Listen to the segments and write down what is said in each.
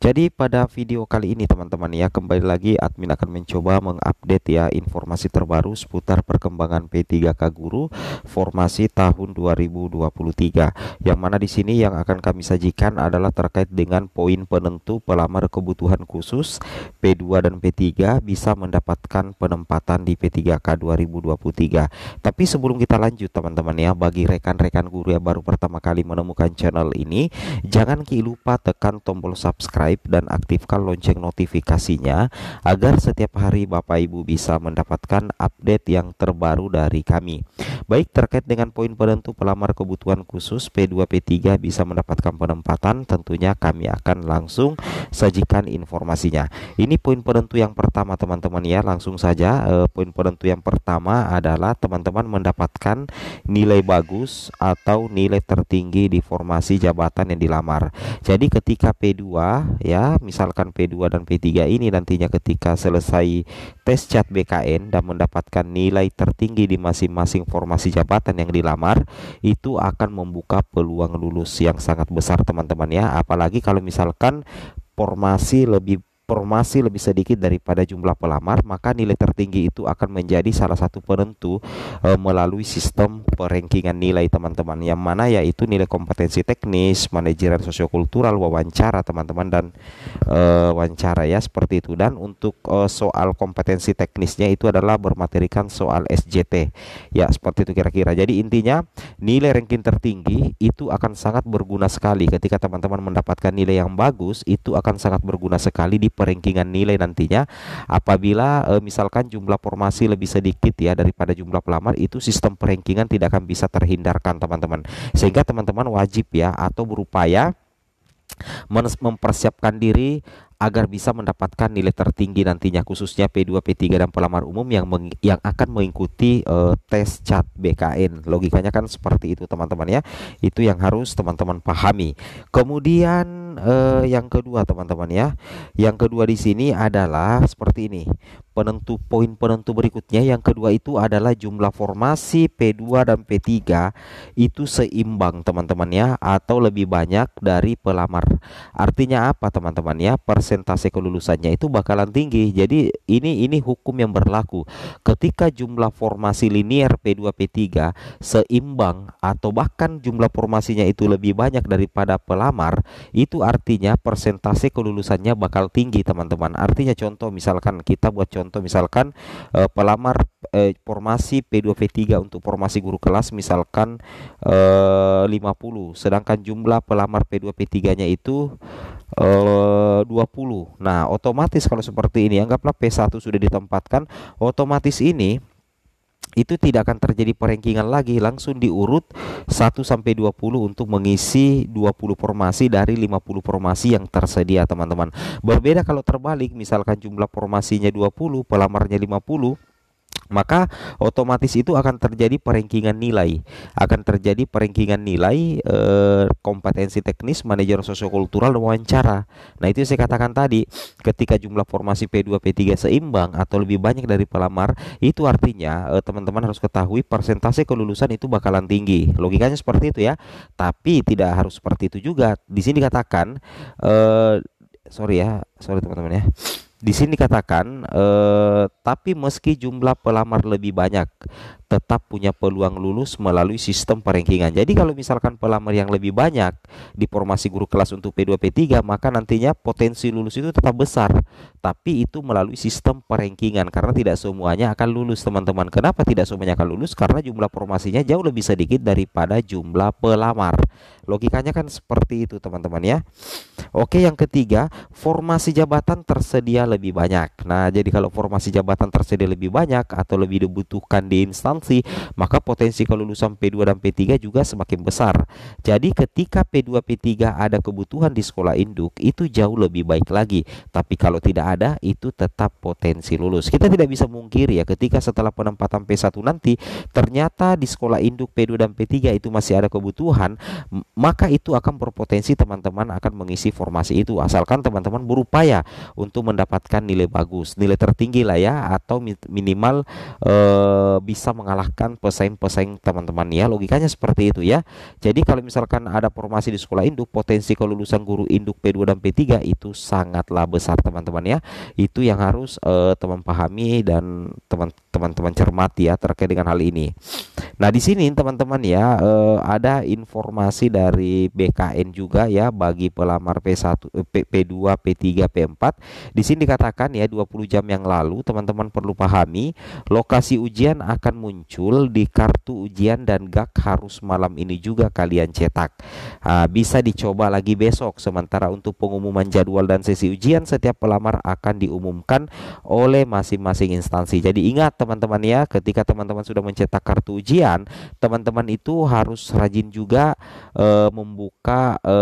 Jadi pada video kali ini teman-teman ya kembali lagi admin akan mencoba mengupdate ya informasi terbaru seputar perkembangan P3K Guru formasi tahun 2023 yang mana di sini yang akan kami sajikan adalah terkait dengan poin penentu pelamar kebutuhan khusus P2 dan P3 bisa mendapatkan penempatan di P3K 2023 tapi sebelum kita lanjut teman-teman ya bagi rekan-rekan guru yang baru pertama kali menemukan channel ini jangan lupa tekan tombol subscribe subscribe dan aktifkan lonceng notifikasinya agar setiap hari Bapak Ibu bisa mendapatkan update yang terbaru dari kami. Baik terkait dengan poin penentu pelamar kebutuhan khusus P2 P3 bisa mendapatkan penempatan tentunya kami akan langsung sajikan informasinya. Ini poin penentu yang pertama teman-teman ya langsung saja eh, poin penentu yang pertama adalah teman-teman mendapatkan nilai bagus atau nilai tertinggi di formasi jabatan yang dilamar. Jadi ketika P2 ya misalkan P2 dan P3 ini nantinya ketika selesai tes cat BKN dan mendapatkan nilai tertinggi di masing-masing formasi jabatan yang dilamar itu akan membuka peluang lulus yang sangat besar teman-teman ya apalagi kalau misalkan formasi lebih Informasi lebih sedikit daripada jumlah pelamar, maka nilai tertinggi itu akan menjadi salah satu penentu e, melalui sistem perankingan nilai teman-teman yang mana yaitu nilai kompetensi teknis, manajemen sosiokultural, wawancara teman-teman dan e, wawancara ya seperti itu dan untuk e, soal kompetensi teknisnya itu adalah bermaterikan soal SJT. Ya, seperti itu kira-kira. Jadi intinya nilai ranking tertinggi itu akan sangat berguna sekali ketika teman-teman mendapatkan nilai yang bagus itu akan sangat berguna sekali di peringkingan nilai nantinya apabila e, misalkan jumlah formasi lebih sedikit ya daripada jumlah pelamar itu sistem peringkingan tidak akan bisa terhindarkan teman-teman sehingga teman-teman wajib ya atau berupaya mempersiapkan diri agar bisa mendapatkan nilai tertinggi nantinya khususnya P2, P3 dan pelamar umum yang meng, yang akan mengikuti e, tes cat BKN. Logikanya kan seperti itu teman-teman ya. Itu yang harus teman-teman pahami. Kemudian uh, yang kedua teman-teman ya. Yang kedua di sini adalah seperti ini. Penentu poin penentu berikutnya yang kedua itu adalah jumlah formasi P2 dan P3 itu seimbang teman-teman ya atau lebih banyak dari pelamar. Artinya apa teman-teman ya? Persentase kelulusannya itu bakalan tinggi. Jadi ini ini hukum yang berlaku. Ketika jumlah formasi linier P2 P3 seimbang atau bahkan jumlah formasinya itu lebih banyak daripada pelamar, itu artinya persentase kelulusannya bakal tinggi teman-teman artinya contoh misalkan kita buat contoh misalkan e, pelamar e, formasi P2 P3 untuk formasi guru kelas misalkan e, eh, 50 sedangkan jumlah pelamar P2 P3 nya itu e, 20 nah otomatis kalau seperti ini anggaplah P1 sudah ditempatkan otomatis ini itu tidak akan terjadi perengkingan lagi langsung diurut 1 sampai 20 untuk mengisi 20 formasi dari 50 formasi yang tersedia teman-teman. Berbeda kalau terbalik misalkan jumlah formasinya 20, pelamarnya 50 maka otomatis itu akan terjadi perengkingan nilai akan terjadi perengkingan nilai eh, kompetensi teknis manajer sosiokultural dan wawancara nah itu yang saya katakan tadi ketika jumlah formasi P2 P3 seimbang atau lebih banyak dari pelamar itu artinya eh, teman-teman harus ketahui persentase kelulusan itu bakalan tinggi logikanya seperti itu ya tapi tidak harus seperti itu juga di sini dikatakan eh, sorry ya sorry teman-teman ya di sini katakan, eh, tapi meski jumlah pelamar lebih banyak, tetap punya peluang lulus melalui sistem perengkingan. Jadi kalau misalkan pelamar yang lebih banyak di formasi guru kelas untuk P2 P3, maka nantinya potensi lulus itu tetap besar. Tapi itu melalui sistem perengkingan karena tidak semuanya akan lulus, teman-teman. Kenapa tidak semuanya akan lulus? Karena jumlah formasinya jauh lebih sedikit daripada jumlah pelamar. Logikanya kan seperti itu, teman-teman ya. Oke, yang ketiga, formasi jabatan tersedia lebih banyak. Nah, jadi kalau formasi jabatan tersedia lebih banyak atau lebih dibutuhkan di instansi, maka potensi kelulusan P2 dan P3 juga semakin besar. Jadi ketika P2 P3 ada kebutuhan di sekolah induk, itu jauh lebih baik lagi. Tapi kalau tidak ada, itu tetap potensi lulus. Kita tidak bisa mungkir ya ketika setelah penempatan P1 nanti ternyata di sekolah induk P2 dan P3 itu masih ada kebutuhan, maka itu akan berpotensi teman-teman akan mengisi formasi itu asalkan teman-teman berupaya untuk mendapat mendapatkan nilai bagus, nilai tertinggi lah ya atau minimal e, bisa mengalahkan pesaing-pesaing teman-teman ya. Logikanya seperti itu ya. Jadi kalau misalkan ada formasi di sekolah induk, potensi kelulusan guru induk P2 dan P3 itu sangatlah besar teman-teman ya. Itu yang harus e, teman pahami dan teman teman-teman cermati ya terkait dengan hal ini. Nah, di sini teman-teman ya eh, ada informasi dari BKN juga ya bagi pelamar P1 P, P2, P3, P4. Di sini dikatakan ya 20 jam yang lalu teman-teman perlu pahami lokasi ujian akan muncul di kartu ujian dan gak harus malam ini juga kalian cetak. Nah, bisa dicoba lagi besok sementara untuk pengumuman jadwal dan sesi ujian setiap pelamar akan diumumkan oleh masing-masing instansi. Jadi ingat teman-teman ya ketika teman-teman sudah mencetak kartu ujian teman-teman itu harus rajin juga e, membuka e,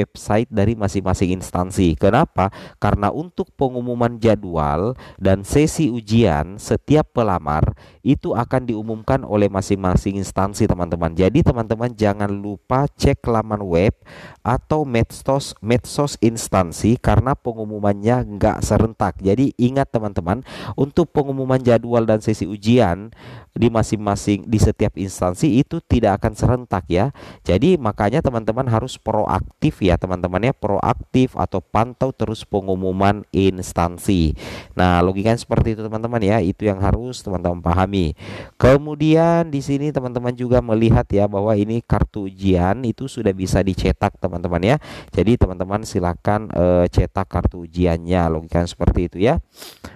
website dari masing-masing instansi kenapa karena untuk pengumuman jadwal dan sesi ujian setiap pelamar itu akan diumumkan oleh masing-masing instansi teman-teman jadi teman-teman jangan lupa cek laman web atau medsos medsos instansi karena pengumumannya nggak serentak jadi ingat teman-teman untuk pengumuman jadwal dan dan sesi ujian di masing-masing di setiap instansi itu tidak akan serentak ya. Jadi makanya teman-teman harus proaktif ya teman-temannya proaktif atau pantau terus pengumuman instansi. Nah, logikanya seperti itu teman-teman ya, itu yang harus teman-teman pahami. Kemudian di sini teman-teman juga melihat ya bahwa ini kartu ujian itu sudah bisa dicetak teman-teman ya. Jadi teman-teman silakan e, cetak kartu ujiannya logikanya seperti itu ya.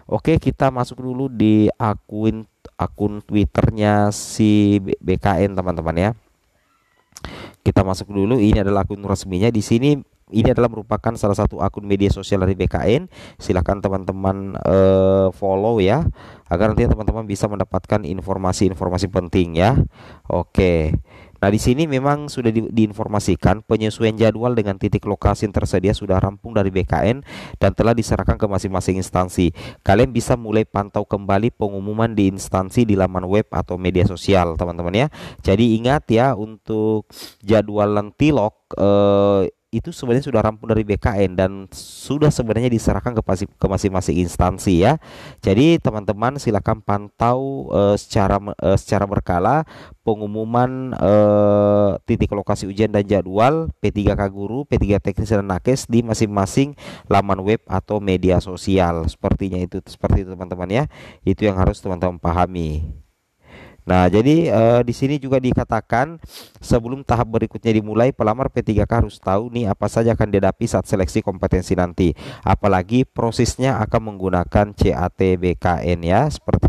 Oke, kita masuk dulu di akun akun akun Twitternya si BKN teman-teman ya. Kita masuk dulu. Ini adalah akun resminya. Di sini ini adalah merupakan salah satu akun media sosial dari BKN. Silahkan teman-teman uh, follow ya, agar nanti teman-teman bisa mendapatkan informasi-informasi penting ya. Oke. Nah, di sini memang sudah di, diinformasikan penyesuaian jadwal dengan titik lokasi yang tersedia sudah rampung dari BKN dan telah diserahkan ke masing-masing instansi. Kalian bisa mulai pantau kembali pengumuman di instansi di laman web atau media sosial, teman-teman ya. Jadi ingat ya untuk jadwal tilok eh, itu sebenarnya sudah rampung dari BKN dan sudah sebenarnya diserahkan ke ke masing-masing instansi ya. Jadi teman-teman silakan pantau uh, secara uh, secara berkala pengumuman uh, titik lokasi ujian dan jadwal P3K guru, P3 teknis dan nakes di masing-masing laman web atau media sosial. Sepertinya itu seperti itu teman-teman ya. Itu yang harus teman-teman pahami. Nah, jadi uh, di sini juga dikatakan sebelum tahap berikutnya dimulai, pelamar P3K harus tahu nih apa saja akan dihadapi saat seleksi kompetensi nanti. Apalagi prosesnya akan menggunakan CAT BKN ya, seperti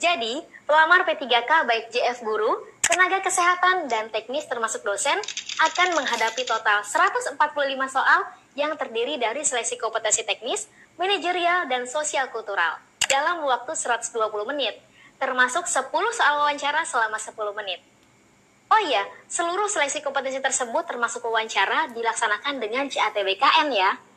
Jadi, pelamar P3K baik JF Guru, tenaga kesehatan, dan teknis termasuk dosen akan menghadapi total 145 soal yang terdiri dari seleksi kompetensi teknis, manajerial, dan sosial kultural dalam waktu 120 menit, termasuk 10 soal wawancara selama 10 menit. Oh iya, seluruh seleksi kompetensi tersebut termasuk wawancara dilaksanakan dengan CATBKN ya.